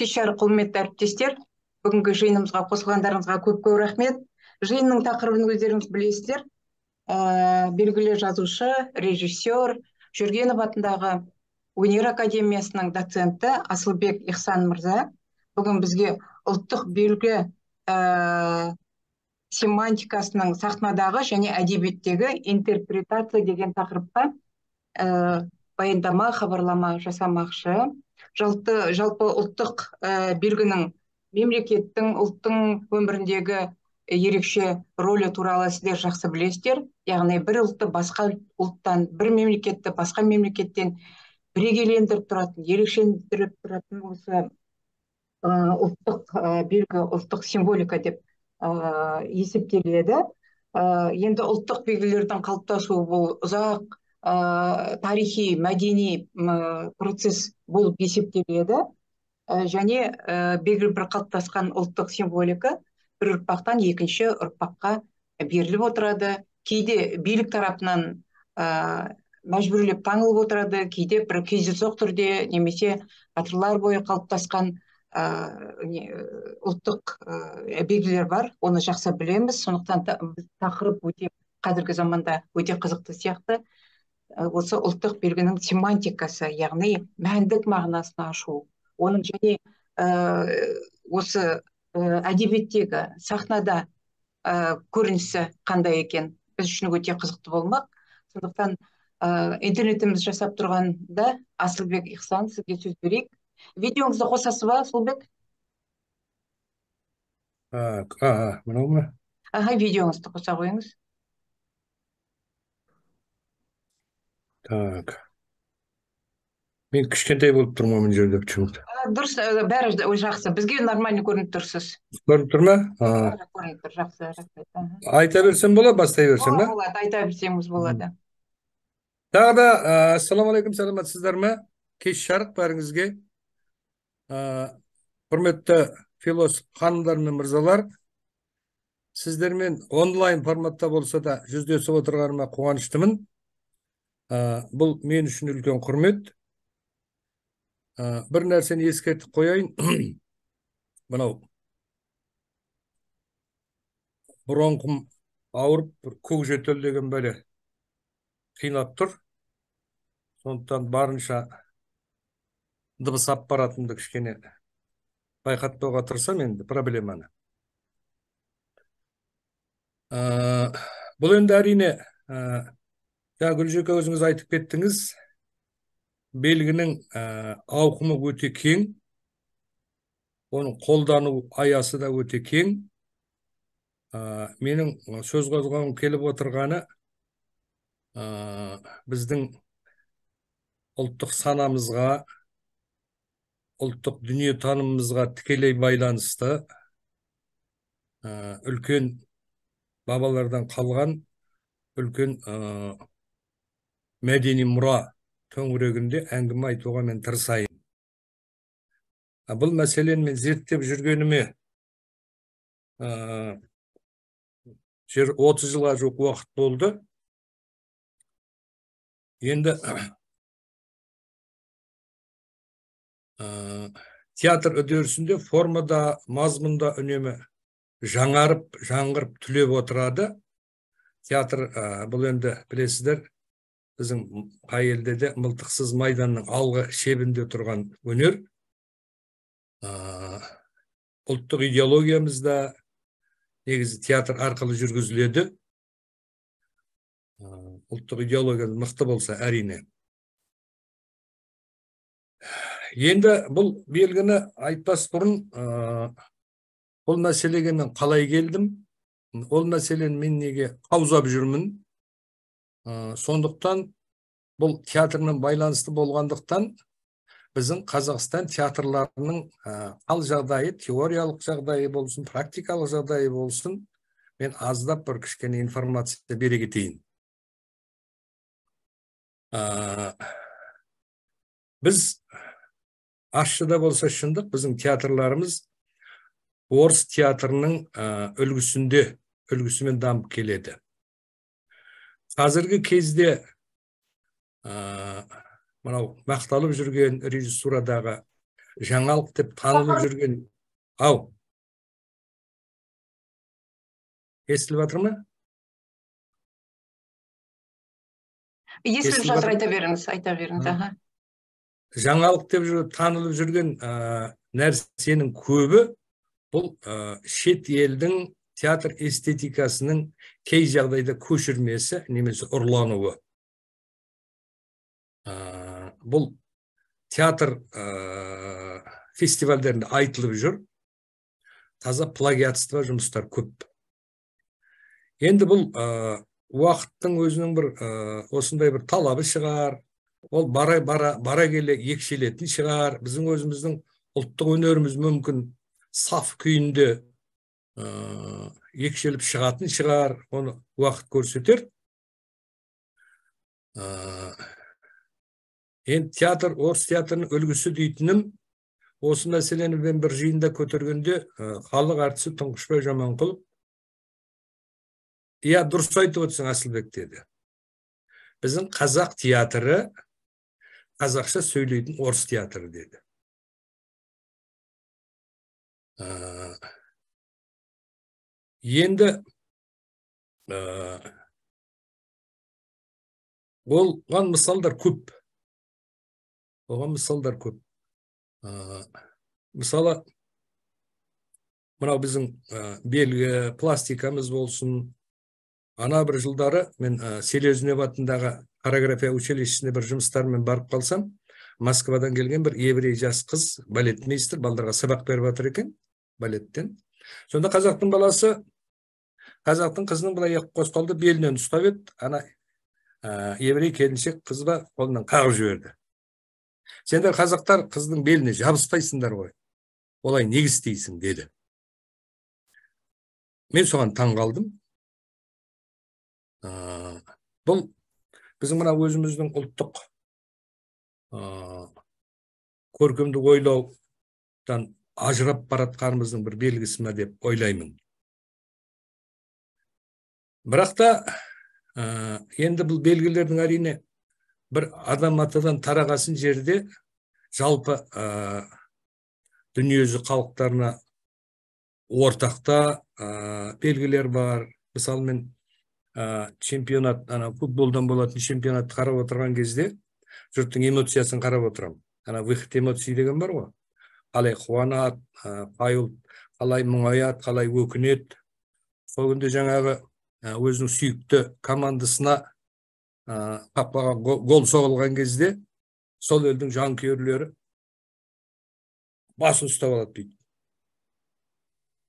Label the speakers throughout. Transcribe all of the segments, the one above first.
Speaker 1: жарық құрметті әріптестер бүгінгі жиынымызға қосылғандарыңызға көп көп рахмет жиынның тақырыбын өздеріңіз білесіздер ә, белгілі жазушы режиссер жүргенов атындағы өнер академиясының доценті асылбек ихсан мырза бүгін бізге ұлттық белгі ә, семантикасының сахнадағы және әдебиеттегі интерпретация деген тақырыпқа ә, баяндама хабарлама жасамақшы жалпы, ұлттық ә, белгінің мемлекеттің ұлттың өміріндегі ерекше рөлі туралы сіздер жақсы білесіздер яғни бір ұлтты басқа ұлттан бір мемлекетті басқа мемлекеттен бірегейлендіріп тұратын ерекшелендіріп тұратын осы э, ұлттық э, белгі ұлттық символика деп ә, есептеледі енді ұлттық белгілердің қалыптасуы бұл ұзақ ә, тарихи мәдени э, процесс болып есептеледі э, және ә, белгілі бір қалыптасқан ұлттық символика бір ұрпақтан екінші ұрпаққа беріліп отырады кейде билік тарапынан ә, мәжбүрлеп таңылып отырады кейде бір кездейсоқ түрде немесе ғасырлар бойы қалыптасқан ә, ұлттық ә, белгілер бар оны жақсы білеміз сондықтан та, тақырып өте қазіргі заманда өте қызықты сияқты Ә, осы ұлттық белгінің семантикасы яғни мәндік мағынасын ашу оның және ә, осы ә, әдебиеттегі сахнада ә, көрінісі қандай екен біз үшін өте қызықты болмақ сондықтан ә, интернетіміз жасап тұрғанда асылбек ихсан сізге сөз берейік видеоңызды қосасыз ба асылбек мынау ма аха видеоңызды қоса қойыңыз
Speaker 2: Так. Мен кішкентай болып тұрмын мына жерде почему-то.
Speaker 1: Дұрыс, бәрі жақсы. Бізге нормально көрініп тұрсыз.
Speaker 2: Көрініп тұр ма? Көрініп
Speaker 1: тұр, жақсы, рахмет.
Speaker 2: Айта берсем болады, бастай берсем ба?
Speaker 1: Болады, айта берсеңіз болады. Тағы да, ассалаумағалейкум алейкум, саламатсыздар
Speaker 2: ма? Кеш жарық бәріңізге. Құрметті философ ханымдар мен мырзалар, сіздермен онлайн форматта болса да жүздесіп отырғаныма қуаныштымын ә, бұл мен үшін үлкен құрмет ә, бір нәрсені ескертіп қояйын мынау бронхым ауырып бір көкжөтел деген бәле қинап тұр сондықтан барынша дыбыс аппаратымды кішкене байқатпауға тырысамын енді проблеманы ә, бұл енді әрине ә, жаңа гүлжеке өзіңіз айтып кеттіңіз белгінің ә, ауқымы өте кең оның қолдану аясы да өте кең ә, менің сөз қозғағым келіп отырғаны ә, біздің ұлттық санамызға ұлттық дүниетанымымызға тікелей байланысты ә, үлкен бабалардан қалған үлкен мәдени мұра төңірегінде әңгіме айтуға мен тырысайын бұл мәселені мен зерттеп жүргеніме
Speaker 3: жер отыз жылға жуық уақыт болды енді ә, театр үдерісінде формада
Speaker 2: мазмұнда үнемі жаңарып жаңғырып түлеп отырады театр ә, бұл енді білесіздер біздің елде де мылтықсыз майданның алғы шебінде тұрған өнер ә, ұлттық идеологиямызда негізі театр арқылы жүргізіледі ұлттық идеология мықты болса әрине енді бұл белгіні айтпас бұрын ә, бұл мәселеге қалай келдім ол мәселені мен неге қаузап жүрмін сондықтан бұл театрмен байланысты болғандықтан біздің қазақстан театрларының ә, ал жағдайы теориялық жағдайы болсын практикалық жағдайы болсын мен аздап бір кішкене информация бере кетейін ә, біз ащы болса шындық біздің театрларымыз орыс театрының ә, үлгісінде үлгісімен дамып келеді қазіргі кезде ә, мынау
Speaker 3: мақталып жүрген режиссурадағы жаңалық деп танылып жүрген ау естіліп жатыр ма естіліп жатыр айта беріңіз айта беріңіз аха
Speaker 2: жаңалық деп жүр, танылып жүрген ә, нәрсенің көбі бұл ә, шет елдің театр эстетикасының кей жағдайда көшірмесі немесе ұрлануы ә, бұл театр ә, фестивальдерінде айтылып жүр таза плагиатство жұмыстар көп енді бұл ә, уақыттың өзінің бір ә, осындай бір талабы шығар ол бара, бара, бара келе екшелетін шығар біздің өзіміздің ұлттық өнеріміз мүмкін саф күйінде ә, э, екшеліп шығатын шығар оны уақыт көрсетер ә, енді театр орыс театрының үлгісі дейтінім осы мәселені мен бір жиында көтергенде э, халық әртісі тұңғышбай жаманқұлов иә дұрыс айтып отырсың асылбек деді біздің қазақ театры қазақша
Speaker 3: сөйлейтін орыс театры деді енді ә, болған мысалдар көп болған мысалдар көп ә, мысалы
Speaker 2: мынау біздің белгі пластикамыз болсын ана бір жылдары мен ә, селезнев атындағы хореография училищесіне бір жұмыстармен барып қалсам москвадан келген бір еврей жас қыз балетмейстер балдарға сабақ беріп жатыр екен балеттен сонда қазақтың баласы қазақтың қызының былай қолды белінен ұстап еді ана ә, еврей келіншек ба қолынан қағып жіберді
Speaker 3: сендер қазақтар қыздың беліне жабыспайсыңдар ғой олай неге істейсің деді мен соған таң қалдым ә, бұл біздің мына өзіміздің ұлттық ә,
Speaker 2: көркемдік ойлаудан ажырап баратқанымыздың бір белгісі ма деп ойлаймын бірақ та ә, енді бұл белгілердің әрине бір адам атадан тарағасын жерде жалпы ә, дүниежүзі халықтарына ортақта ә, белгілер бар мысалы мен ә, чемпионат ана футболдан болатын чемпионатты қарап отырған кезде жұрттың эмоциясын қарап отырамын ана выход эмоций деген бар ғой қалай қуанады ә, қалай мұңаяды қалай өкінеді сол күнде жаңағы өзінің сүйікті командасына қаптаған гол соғылған кезде сол елдің жанкүйерлері басын ұстап алады дейді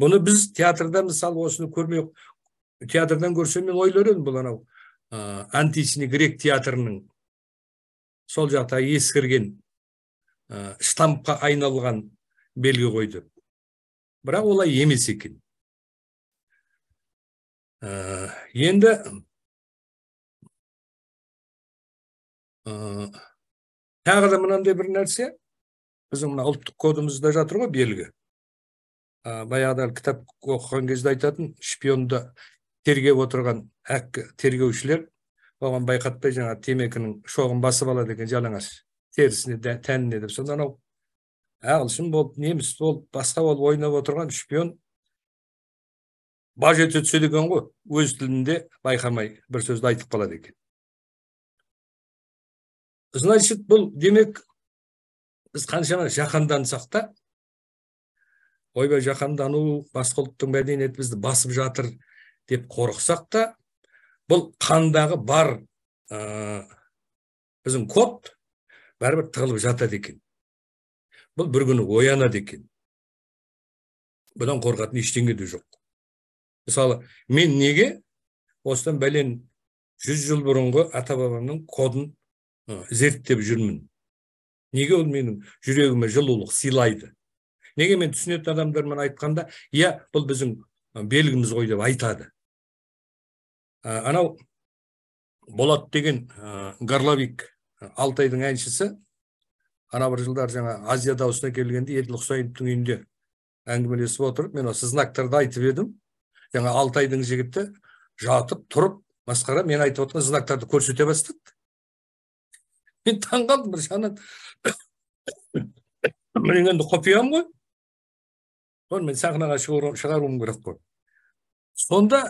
Speaker 2: бұны біз театрда мысалы осыны көрмей театрдан көрсем мен ойлар едім бұл анау античный грек театрының сол жақта ескірген штампқа айналған белгі қойды бірақ
Speaker 3: олай емес екен ә, енді ә, тағы да мынандай бір нәрсе біздің мына ұлттық кодымызда жатыр ғой белгі
Speaker 2: ә, баяғыда кітап оқыған кезде айтатын шпионды тергеп отырған әк тергеушілер оған байқатпай жаңа темекінің шоғын басып алады екен жалаңаш терісіне тәніне деп сонда анау ағылшын болып неміс болып басқа болып ойнап отырған
Speaker 3: шпион баж ете түседі екен ғой өз тілінде байқамай бір сөзді айтып қалады екен значит бұл демек біз қаншама жаһандансақ та ойбай
Speaker 2: жаһандану басқа ұлттың мәдениеті бізді басып жатыр деп қорықсақ та бұл қандағы бар ә, біздің код бәрібір тығылып жатады екен бұл бір күні оянады екен бұдан қорқатын ештеңе де жоқ мысалы мен неге осыдан бәлен жүз жыл бұрынғы ата бабамның кодын зерттеп жүрмін неге ол менің жүрегіме жылулық сыйлайды неге мен түсінетін адамдармен айтқанда иә бұл біздің белгіміз ғой деп айтады анау болат деген ә, горловик алтайдың әншісі ана бір жылдар жаңа азия дауысына келгенде еділ құсайыновтың үйінде әңгімелесіп отырып мен осы знактарды айтып едім жаңа алтайдың жігіті жатып тұрып масқара мен айтып отқан знактарды көрсете бастады мен таң бір жағынан мен енді құпиям ғой Оны мен сахнаға шығаруым керек қой сонда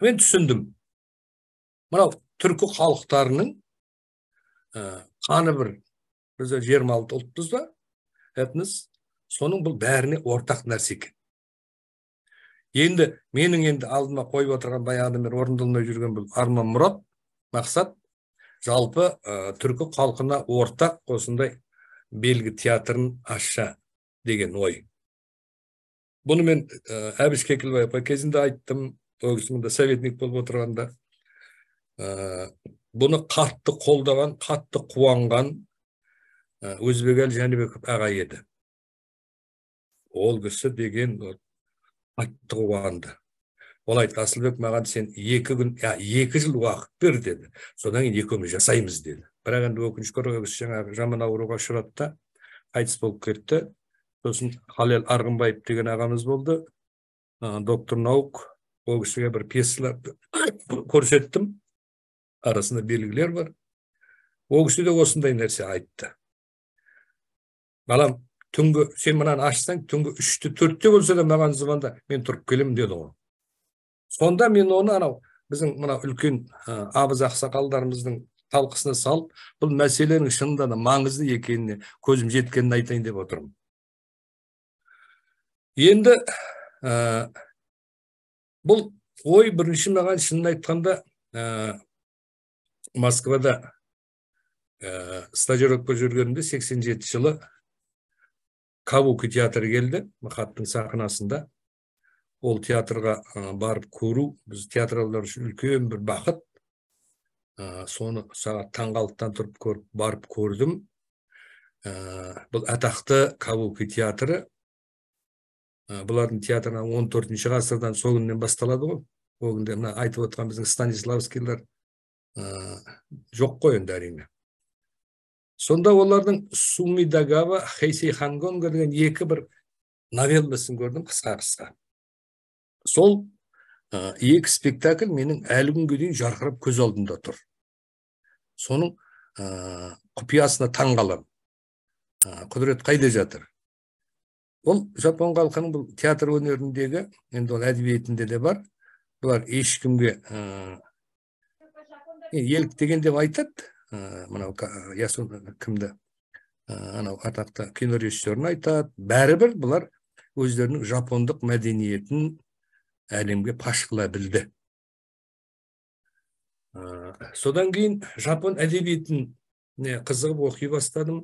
Speaker 2: мен түсіндім мынау түркі халықтарының қаны бір біз жиырма алты ұлтпыз ба этнос соның бұл бәріне ортақ нәрсе екен енді менің енді алдыма қойып отырған баяғыдан бері орындалмай жүрген бұл арман мұрат мақсат жалпы ә, түркі халқына ортақ осындай белгі театрын ашса деген ой бұны мен ә, әбіш кекілбаевқа кезінде айттым ол кісі мында советник болып отырғанда бұны қатты қолдаған қатты қуанған өзбекәлі жәнібеков ағай еді ол кісі деген қатты қуанды ол айтты асылбек маған сен екі күн я ә, екі жыл уақыт бер деді содан кейін екеуміз жасаймыз деді бірақ енді өкінішке орай кісі жаңағы жаман ауруға ұшырады да қайтыс болып кетті сосын халел арғынбаев деген ағамыз болды ә, доктор наук ол кісіге бір пьесалар көрсеттім арасында белгілер бар ол кісі де осындай нәрсе айтты балам түнгі сен мынаны ашсаң түнгі үште төртте болса да маған звонда мен тұрып келемін деді ғой сонда мен оны анау біздің мына үлкен ә, абыз ақсақалдарымыздың талқысына салып бұл мәселенің шынында да маңызды екеніне көзім жеткенін айтайын деп отырмын енді ә, бұл ой бірінші маған шынын айтқанда ә, москвада ә, стажировка жүргенімде 87 жылы кабуки театр келді мақаттың сахнасында ол театрға барып көру біз театрлар үшін үлкен бір бақыт соны сағат таңғалықтан тұрып көріп барып көрдім бұл атақты кабуки театры бұлардың театрына 14 төртінші ғасырдан сол күннен басталады ғой ол айтып отқан біздің Станиславскийлар жоқ қой енді әрине сонда олардың Суми Дагава хейсей хангонго деген екі бір новелласын көрдім қысқа қысқа сол ә, екі спектакль менің әлі күнге дейін жарқырап көз алдымда тұр соның ә, құпиясына таң ә, құдірет қайда жатыр ол жапон халқының бұл театр өнеріндегі енді ол әдебиетінде де бар бұлар ешкімге ә, еліктеген деп айтады мынау ясу кімді анау атақты кино айтады бәрібір бұлар өздерінің жапондық мәдениетін әлемге паш қыла білді содан кейін жапон әдебиетіне қызығып оқи бастадым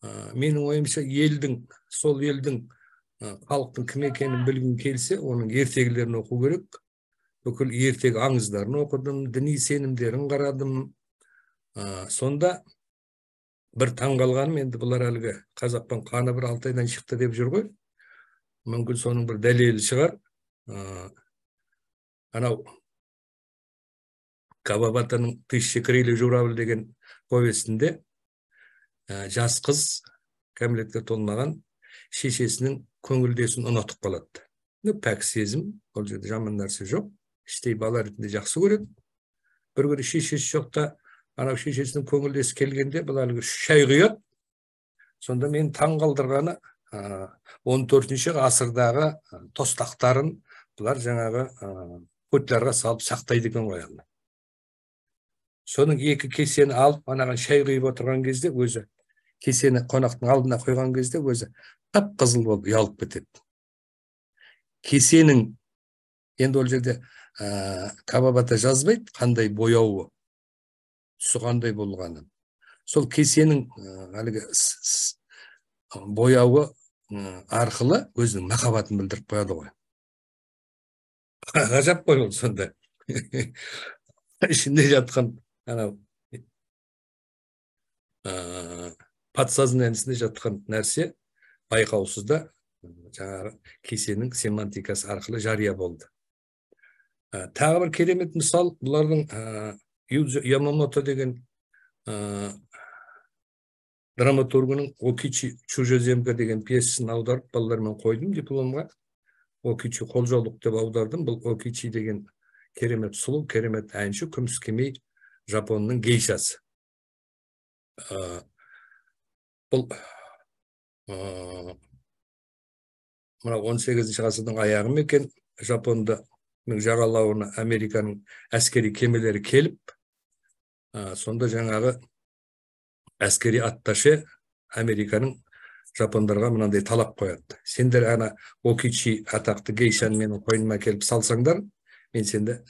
Speaker 2: ә, менің ойымша елдің сол елдің халықтың кім екенін білгің келсе оның ертегілерін оқу керек бүкіл ертегі аңыздарын оқыдым діни сенімдерін қарадым ә, сонда бір қалғаным енді бұлар әлгі қазақтың қаны бір алтайдан шықты деп жүр ғой мүмкін соның бір дәлелі шығар ә, анау кавабатаның тысяча крылья журавль деген повестінде ә, жас қыз кәмелетке толмаған шешесінің көңілдесін ұнатып қалады ну пәк сезім ол жерде жаман нәрсе жоқ іштей бала ретінде жақсы көреді бір күні шешесі жоқта анау шешесінің көңілдесі келгенде бұл әлгі шай құяды сонда мен таң қалдырғаны он төртінші ғасырдағы тостақтарын бұлар жаңағы футлярға салып сақтайды екен ғой соның екі кесені алып анаған шай құйып отырған кезде өзі кесені қонақтың алдына қойған кезде өзі қып қызыл болып ұялып кетеді кесенің енді ол жерде ә, кабабата жазбайды қандай бояуы Сұғандай болғанын. сол кесенің әлгі бояуы арқылы өзінің махаббатын білдіріп қояды
Speaker 3: ғой ғажап қой ол сонда ішінде жатқан анау ә,
Speaker 2: жатқан нәрсе байқаусызда жаңағы кесенің семантикасы арқылы жария болды ә, тағы бір керемет мысал бұлардың ямамото деген драматургының окичи чужеземка деген пьесасын аударып балалармен қойдым дипломға окичи қолжаулық деп аудардым бұл окичи деген керемет сұлу
Speaker 3: керемет әнші күміс кемей жапонның гейшасы бұл мына
Speaker 2: он сегізінші ғасырдың аяғы ма екен жапонда жағалауына американың әскери кемелері келіп сонда жаңағы әскери атташы американың жапондарға мынандай талап қояды сендер ана окичи атақты гейшаны менің қойныма келіп салсаңдар мен сенді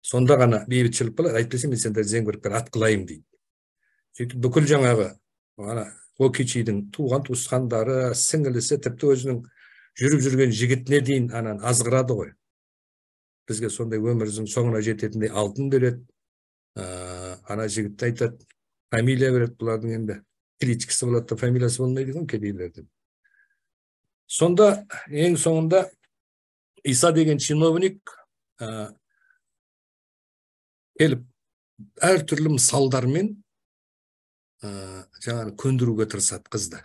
Speaker 2: сонда ғана бейбітшілік болады әйтпесе мен сендерді зеңбірекпен атқылаймын дейді сөйтіп бүкіл жаңағы ана окичидің туған туысқандары сіңілісі тіпті өзінің жүріп жүрген жігітіне дейін ананы азғырады ғой бізге сондай өміріміздің соңына жететіндей алтын береді ә, ана жігітті айтады фамилия береді бұлардың енді кличкасы болады да фамилиясы болмайды ғой кедейлердің сонда ең
Speaker 3: соңында иса деген чиновник ә, келіп әртүрлі мысалдармен ә,
Speaker 2: жаңағы көндіруге тырысады қызды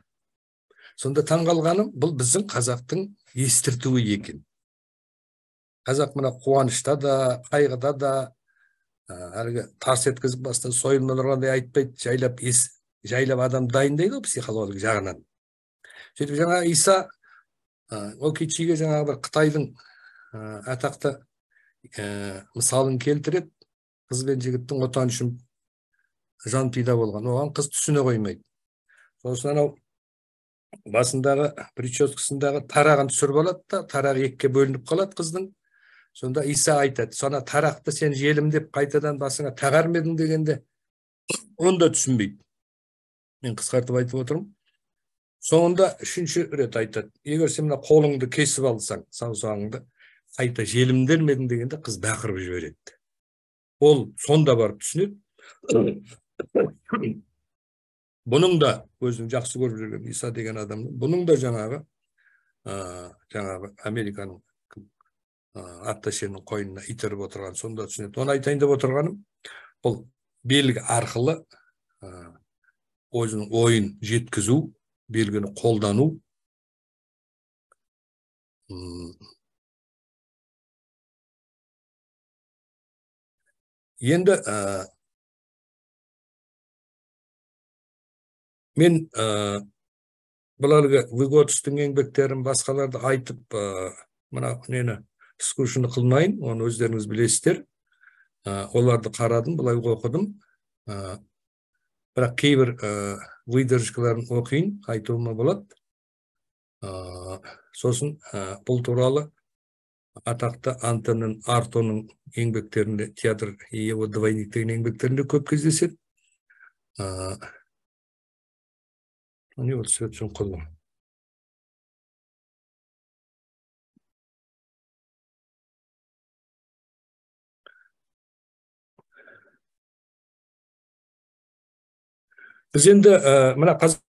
Speaker 2: сонда таңғалғаным бұл біздің қазақтың естіртуі екен қазақ мына қуанышта да қайғыда да әлгі тарс еткізіп баста сойыл айтпайды жайлап ес, жайлап адам дайындайды ғой психологиялық жағынан сөйтіп жаңа иса ол кичиге жаңағы бір қытайдың атақты ә, мысалын келтіреді қыз бен жігіттің отан үшін жан пида болған оған қыз түсіне қоймайды сосын анау басындағы прическасындағы тарағын түсіріп алады да тарағы екіге бөлініп қалады қыздың сонда иса айтады сона тарақты сен желім деп қайтадан басыңа тағар ма едің дегенде оны да түсінбейді мен қысқартып айтып отырмын соңында үшінші рет айтады егер сен мына қолыңды кесіп алсаң саусағыңды қайта желімдер ме дегенде қыз бақырып жібереді ол сонда барып түсінеді бұның да өзінің жақсы көріп жүрген иса деген адамның бұның да жаңағы ә, жаңағы американың атташенің қойнына итеріп отырған сонда түсінеді оны айтайын деп отырғаным бұл белгі арқылы өзінің
Speaker 3: ойын жеткізу белгіні қолдану енді ә, мен ә, бұл әлгі выготстың еңбектерін басқаларды айтып
Speaker 2: ә, мына нені түскүшін қылмайын оны өздеріңіз білесіздер ә, оларды қарадым былай оқыдым ә, бірақ кейбір ә, выдержкаларын оқиын айтуыма болады ә, сосын ә, бұл туралы атақты антонин артоның еңбектерінде театр
Speaker 3: и его двойник деген еңбектерінде көп кездеседі ә, у құлым біз енді ә, мына қазір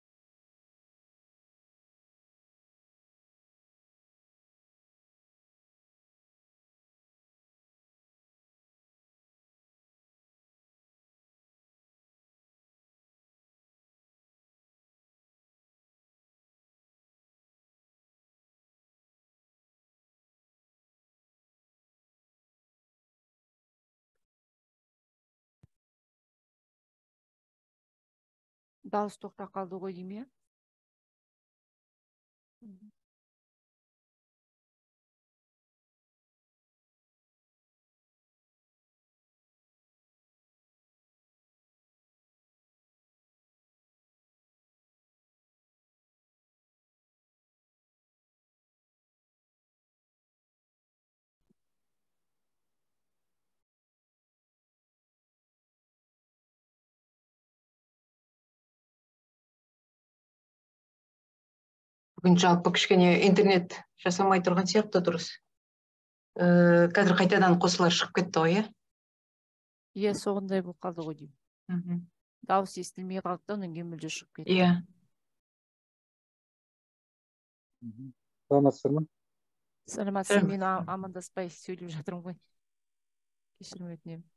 Speaker 3: дауыс тоқтап қалды ғой деймін э? иә бүгін жалпы кішкене интернет жасамай
Speaker 1: тұрған сияқты дұрыс ә, қазір қайтадан қосылар шығып кетті ғой иә иә соғындай болып қалды ғой деймін мхм дауыс естілмей қалды да одан кейін мүлде шығып кетті
Speaker 3: иә саламатсыздар ма
Speaker 1: саламатсыз мен амандаспай сөйлеп жатырмын ғой кешірім өтінемін